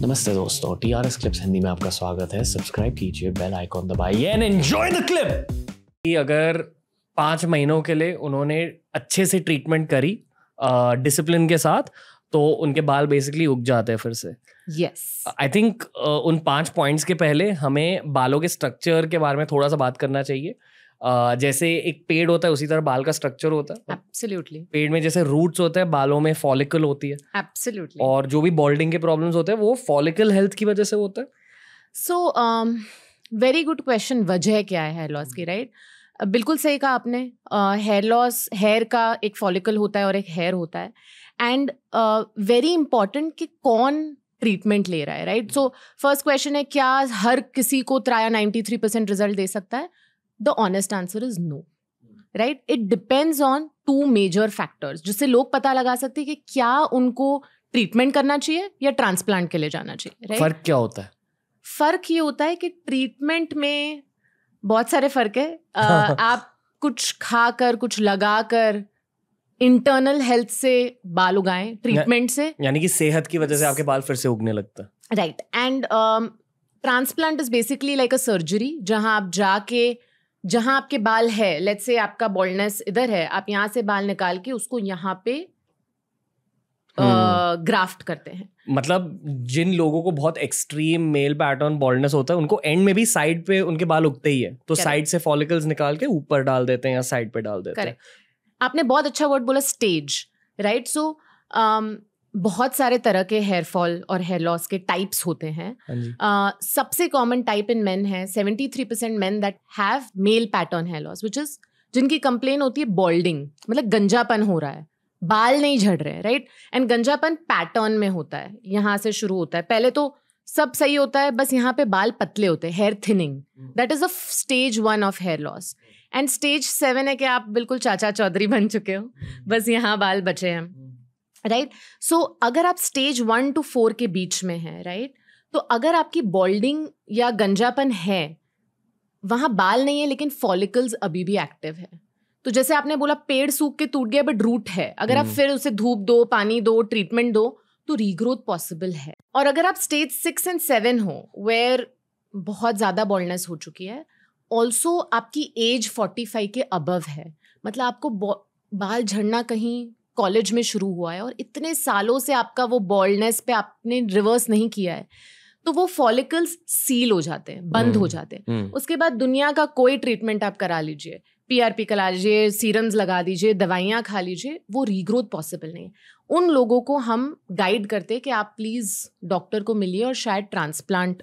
नमस्ते दोस्तों T R S clips Hindi में आपका स्वागत है सब्सक्राइब कीजिए बेल आइकॉन दबाइए एंड एंजॉय द क्लिप कि अगर पाँच महीनों के लिए उन्होंने अच्छे से ट्रीटमेंट करी डिसिप्लिन के साथ तो उनके बाल बेसिकली उग जाते हैं फिर से यस आई थिंक उन पांच पॉइंट्स के पहले हमें बालों के स्ट्रक्चर के बारे में थोड़ा सा बात करना चाहिए जैसे एक पेड़ होता है उसी तरह बाल का स्ट्रक्चर होता है एब्सोल्युटली पेड़ में जैसे रूट्स होते हैं बालों में फॉलिकल होती है एब्सोल्युटली और जो भी बॉल्डिंग के प्रॉब्लम्स होते हैं वो फॉलिकल हेल्थ की वजह से होता है सो वेरी गुड क्वेश्चन वजह क्या है हेयर लॉस की राइट हम्म। right? बिल्कुल सही कहा आपने हेयर लॉस हेयर का एक फॉलिकल होता है और एक हेयर होता है एंड वेरी इंपॉर्टेंट कि कौन ट्रीटमेंट ले रहा है राइट सो फर्स्ट क्वेश्चन है क्या हर किसी को त्राया नाइन्टी थ्री परसेंट रिजल्ट दे सकता है the honest answer is no right it depends on two major factors जिससे लोग पता लगा सकते हैं कि क्या उनको ट्रीटमेंट करना चाहिए या ट्रांसप्लांट के लिए जाना चाहिए right? फर्क क्या होता है फर्क ये होता है कि ट्रीटमेंट में बहुत सारे फर्क है uh, आप कुछ खाकर कुछ लगा कर इंटरनल हेल्थ से बाल उगाए ट्रीटमेंट से यानी कि सेहत की वजह से आपके बाल फिर से उगने लगता right and transplant is basically like a surgery जहां आप जाके जहाँ आपके बाल है लेट्स से आपका बॉल्डनेस इधर है आप यहाँ से बाल निकाल के उसको यहाँ पे ग्राफ्ट हम्म। करते हैं मतलब जिन लोगों को बहुत एक्सट्रीम मेल पैटर्न बॉल्डनेस होता है उनको एंड में भी साइड पे उनके बाल उगते ही है तो साइड से फॉलिकल्स निकाल के ऊपर डाल देते हैं या साइड पे डाल देते हैं आपने बहुत अच्छा वर्ड बोला स्टेज राइट सो बहुत सारे तरह के हेयर फॉल और हेयर लॉस के टाइप्स होते हैं uh, सबसे कॉमन टाइप इन मेन है seventy three percent men that have male pattern hair loss which is जिनकी कंप्लेन होती है बॉल्डिंग मतलब गंजापन हो रहा है बाल नहीं झड़ रहे राइट एंड गंजापन पैटर्न में होता है यहाँ से शुरू होता है पहले तो सब सही होता है बस यहाँ पे बाल पतले होते हैं hair thinning that is a stage one of hair loss and stage seven है कि आप बिल्कुल चाचा चौधरी बन चुके हो हम्म। बस यहाँ बाल बचे हैं राइट right? सो so, अगर आप स्टेज वन टू फोर के बीच में हैं राइट right? तो अगर आपकी बॉल्डिंग या गंजापन है वहाँ बाल नहीं है लेकिन फॉलिकल्स अभी भी एक्टिव है तो जैसे आपने बोला पेड़ सूख के टूट गया बट रूट है अगर आप हम्म। फिर उसे धूप दो पानी दो ट्रीटमेंट दो तो रीग्रोथ पॉसिबल है और अगर आप स्टेज सिक्स एंड सेवन हो वेयर बहुत ज़्यादा बॉल्डनेस हो चुकी है ऑल्सो आपकी एज फोर्टी फाइव के अबव है मतलब आपको बाल झड़ना कहीं कॉलेज में शुरू हुआ है और इतने सालों से आपका वो बॉल्डनेस पे आपने रिवर्स नहीं किया है तो वो फॉलिकल्स सील हो जाते हैं बंद हो हम्म, जाते हैं हम्म। उसके बाद दुनिया का कोई ट्रीटमेंट आप करा लीजिए पीआरपी करा लीजिए सीरम्स लगा दीजिए दवाइयाँ खा लीजिए वो रीग्रोथ पॉसिबल नहीं है उन लोगों को हम गाइड करते कि आप प्लीज़ डॉक्टर को मिलिए और शायद ट्रांसप्लांट